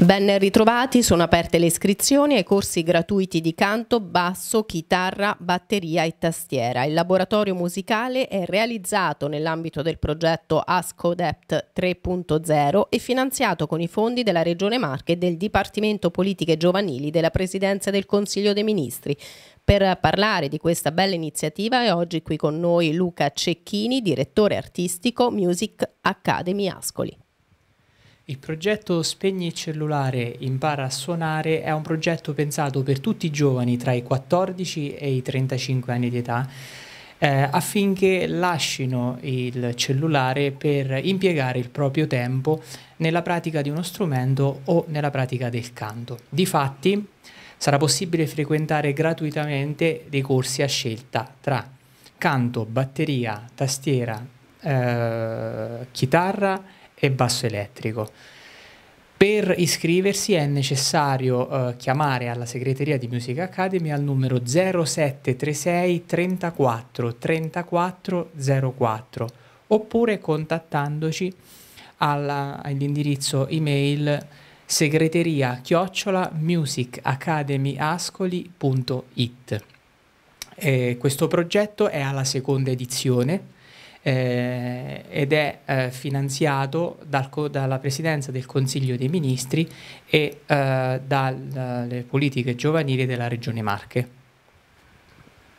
Ben ritrovati, sono aperte le iscrizioni ai corsi gratuiti di canto, basso, chitarra, batteria e tastiera. Il laboratorio musicale è realizzato nell'ambito del progetto ASCODEPT 3.0 e finanziato con i fondi della Regione Marche e del Dipartimento Politiche Giovanili della Presidenza del Consiglio dei Ministri. Per parlare di questa bella iniziativa è oggi qui con noi Luca Cecchini, direttore artistico Music Academy Ascoli. Il progetto Spegni il cellulare, impara a suonare è un progetto pensato per tutti i giovani tra i 14 e i 35 anni di età eh, affinché lasciano il cellulare per impiegare il proprio tempo nella pratica di uno strumento o nella pratica del canto. Difatti sarà possibile frequentare gratuitamente dei corsi a scelta tra canto, batteria, tastiera, eh, chitarra e basso elettrico. Per iscriversi è necessario eh, chiamare alla segreteria di Music Academy al numero 0736 34 34 04 oppure contattandoci alla, all'indirizzo email segreteria chiocciola musicacademyascoli.it. Eh, questo progetto è alla seconda edizione eh, ed è eh, finanziato dal, dalla Presidenza del Consiglio dei Ministri e eh, dalle politiche giovanili della Regione Marche.